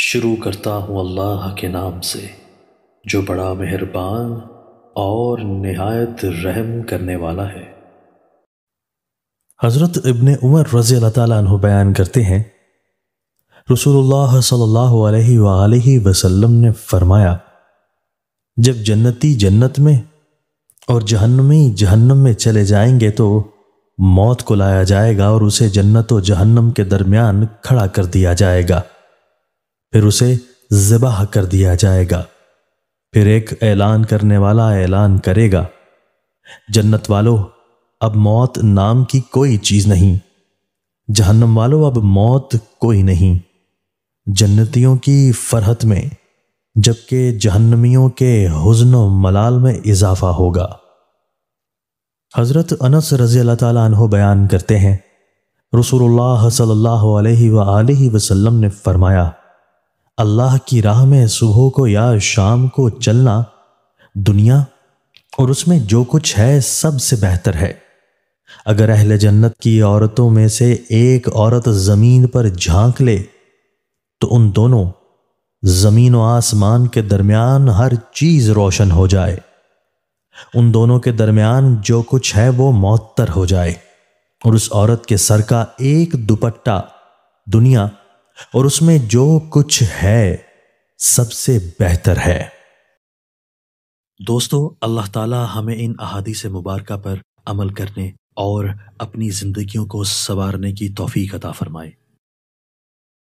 शुरू करता हूँ अल्लाह के नाम से जो बड़ा मेहरबान और नहायत रहम करने वाला है हज़रत इबन उमर रज़ी अल्लाह बयान करते हैं रसूलुल्लाह सल्लल्लाहु अलैहि वसल्लम ने फरमाया जब जन्नती जन्नत में और जहन्नमी जहन्नम में चले जाएंगे तो मौत को लाया जाएगा और उसे जन्नत और जहन्नम के दरमियान खड़ा कर दिया जाएगा फिर उसे ज़िबाह कर दिया जाएगा फिर एक ऐलान करने वाला ऐलान करेगा जन्नत वालों अब मौत नाम की कोई चीज़ नहीं जहन्नम वालों अब मौत कोई नहीं जन्नतियों की फरहत में जबकि जहन्नमियों के हजन मलाल में इजाफा होगा हज़रत अनस रज़ी अल्लाह तह बयान करते हैं रसूलुल्लाह सल्लल्लाहु अलैहि वसल्लम ने फरमाया अल्लाह की राह में सुबह को या शाम को चलना दुनिया और उसमें जो कुछ है सबसे बेहतर है अगर अहल जन्नत की औरतों में से एक औरत ज़मीन पर झांक ले तो उन दोनों ज़मीन व आसमान के दरमियान हर चीज़ रोशन हो जाए उन दोनों के दरमियान जो कुछ है वो मौतर हो जाए और उस औरत के सर का एक दुपट्टा दुनिया और उसमें जो कुछ है सबसे बेहतर है दोस्तों अल्लाह ताला हमें इन अहादी से मुबारक पर अमल करने और अपनी ज़िंदगियों को संवारने की तोफ़ी अता फरमाए